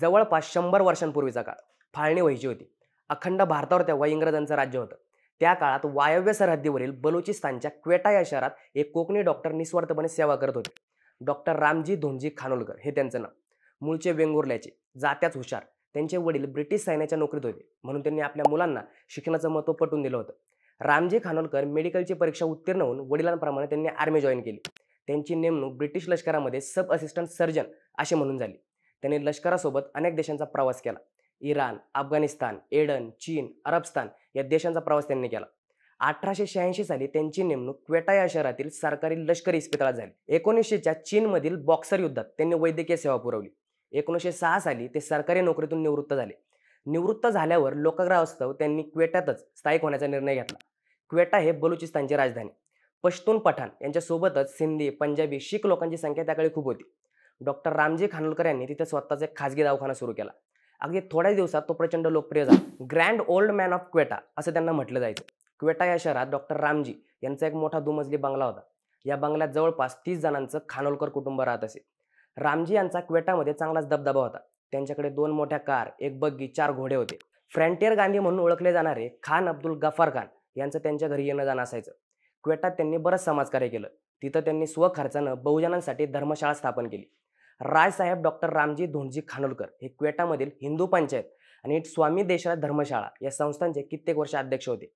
जवळपास शंभर वर्षांपूर्वीचा काळ फाळणी व्हायची होती अखंड भारतावर तेव्हा इंग्रजांचं राज्य होतं त्या काळात वायव्य सरहद्दीवरील बलुचिस्तानच्या क्वेटा या शहरात एक कोकणी डॉक्टर निस्वार्थपणे सेवा करत होते डॉक्टर रामजी धोंजी खानोलकर हे त्यांचं नाव मूळचे वेंगुर्ल्याचे जात्याच हुशार त्यांचे वडील ब्रिटिश सैन्याच्या नोकरीत होते म्हणून त्यांनी आपल्या मुलांना शिक्षणाचं महत्त्व पटवून दिलं होतं रामजी खानोलकर मेडिकलची परीक्षा उत्तीर्ण होऊन वडिलांप्रमाणे त्यांनी आर्मी जॉईन केली त्यांची नेमणूक ब्रिटिश लष्करामध्ये सब असिस्टंट सर्जन असे म्हणून झाली त्यांनी लष्करासोबत अनेक देशांचा प्रवास केला इराण अफगाणिस्तान एडन चीन अरबस्तान या देशांचा प्रवास त्यांनी केला अठराशे शहाऐंशी साली त्यांची नेमणूक क्वेटा या शहरातील सरकारी लष्करी इस्पितळात झाली एकोणीसशेच्या चीनमधील बॉक्सर युद्धात त्यांनी वैद्यकीय सेवा पुरवली एकोणीसशे सहा साली ते सरकारी नोकरीतून निवृत्त झाले निवृत्त झाल्यावर लोकग्राहस्तव त्यांनी क्वेटातच स्थायिक होण्याचा निर्णय घेतला क्वेटा हे बलुचिस्तानची राजधानी पश्तून पठाण यांच्यासोबतच सिंधी पंजाबी शीख लोकांची संख्या त्याकडे खूप होती डॉक्टर रामजी खानोलकर यांनी तिथे स्वतःचा एक खाजगी दवाखाना सुरू केला अगदी थोड्याच दिवसात तो प्रचंड लोकप्रिय झाला grand old man of Quetta असं त्यांना म्हटलं जायचं क्वेटा या शहरात डॉक्टर रामजी यांचा एक मोठा दुमजली बंगला होता या बंगल्यात जवळपास तीस जणांचं खानोलकर कुटुंब राहत असे रामजी यांचा क्वेटामध्ये चांगलाच दबदबा होता त्यांच्याकडे दोन मोठ्या कार एक बग्गी चार घोडे होते फ्रँटियर गांधी म्हणून ओळखले जाणारे खान अब्दुल गफार खान यांचं त्यांच्या घरी येणं जाणं असायचं क्वेटात त्यांनी बरंच समाजकार्य केलं तिथं त्यांनी स्वखर्चानं बहुजनांसाठी धर्मशाळा स्थापन केली रायसाहेब डॉक्टर रामजी धोंडजी खानोलकर हे क्वेटामधील हिंदू पंचायत आणि स्वामी देशराज धर्मशाळा या संस्थांचे कित्येक वर्ष अध्यक्ष होते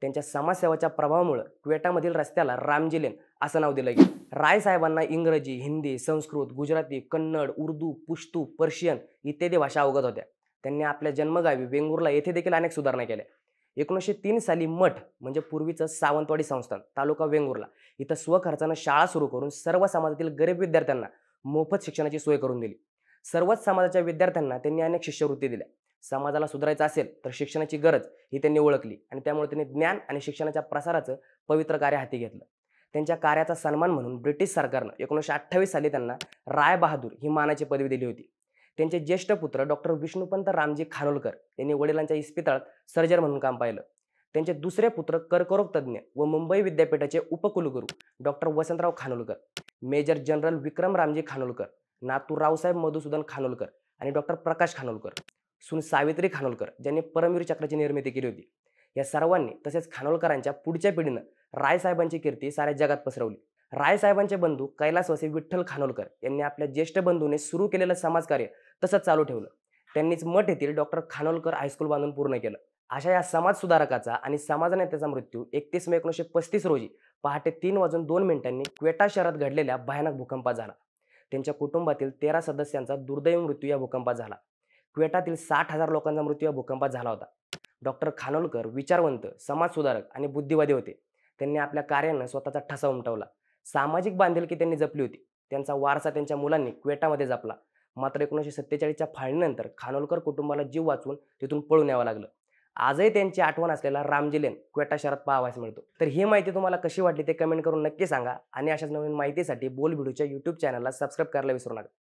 त्यांच्या समाजसेवाच्या प्रभावामुळे क्वेटामधील रस्त्याला रामजी लेन असं नाव दिलं गेलं रायसाहेबांना इंग्रजी हिंदी संस्कृत गुजराती कन्नड उर्दू पुश्तू पर्शियन इत्यादी भाषा अवगत होत्या त्यांनी आपल्या जन्मगावी वेंगुर्ला येथे देखील अनेक सुधारणा केल्या एकोणीसशे तीन साली मठ म्हणजे पूर्वीचं सावंतवाडी संस्थान तालुका वेंगुर्ला इथं स्वखर्चानं शाळा सुरू करून सर्व समाजातील गरीब विद्यार्थ्यांना मोफत शिक्षणाची सोय करून दिली सर्वच समाजाच्या विद्यार्थ्यांना त्यांनी अनेक शिष्यवृत्ती दिल्या समाजाला सुधारायचं असेल तर शिक्षणाची गरज ही त्यांनी ओळखली आणि त्यामुळे त्यांनी ज्ञान आणि शिक्षणाच्या प्रसाराचं पवित्र कार्य हाती घेतलं त्यांच्या कार्याचा सन्मान म्हणून ब्रिटिश सरकारनं एकोणीसशे अठ्ठावीस साली त्यांना राय बहादूर ही मानाची पदवी दिली होती त्यांचे ज्येष्ठ पुत्र डॉक्टर विष्णुपंत रामजी खानोलकर यांनी वडिलांच्या इस्पितळात सर्जर म्हणून काम पाहिलं त्यांचे दुसरे पुत्र कर्करोग तज्ज्ञ व मुंबई विद्यापीठाचे उपकुलगुरू doctor Vasantrao Khanolkar major general Vikram Ramji Khanolkar नातू रावसाहेब मधुसूदन खानोलकर आणि डॉक्टर प्रकाश खानोलकर सुन सावित्री खानोलकर ज्यांनी परमवीर चक्राची निर्मिती केली होती या सर्वांनी तसेच खानोलकरांच्या पुढच्या पिढीनं रायसाहेबांची कीर्ती साऱ्या जगात पसरवली रायसाहेबांचे बंधू कैलासवासी विठ्ठल खानोलकर यांनी आपल्या ज्येष्ठ बंधूने सुरू केलेलं समाजकार्य तसंच चालू ठेवलं त्यांनीच मठ येथील डॉक्टर खानोलकर हायस्कूल बांधून पूर्ण केलं अशा या समाजसुधारकाचा आणि नेत्याचा मृत्यू एकतीस मे एकोणीसशे पस्तीस रोजी पहाटे तीन वाजून दोन मिनिटांनी क्वेटा शहरात घडलेल्या भयानक भूकंपात झाला त्यांच्या कुटुंबातील तेरा सदस्यांचा दुर्दैव मृत्यू या भूकंपात झाला क्वेटातील साठ हजार लोकांचा मृत्यू या भूकंपात झाला होता डॉक्टर खानोलकर विचारवंत समाजसुधारक आणि बुद्धिवादी होते त्यांनी आपल्या कार्यानं स्वतःचा ठसा उमटवला सामाजिक बांधिलकी त्यांनी जपली होती त्यांचा वारसा त्यांच्या मुलांनी क्वेटामध्ये जपला मात्र एकोणीसशे सत्तेचाळीसच्या फाळणीनंतर खानोलकर कुटुंबाला जीव वाचवून तिथून पळून यावं लागलं आजही त्यांची आठवण असलेला रामजिलेन क्वेटा शहरात पाहावायस मिळतो तर ही माहिती तुम्हाला कशी वाटली ते कमेंट करून नक्की सांगा आणि अशाच नवीन माहितीसाठी बोल व्हिडिओच्या युट्यूब चॅनलला सबस्क्राईब करायला विसरू नका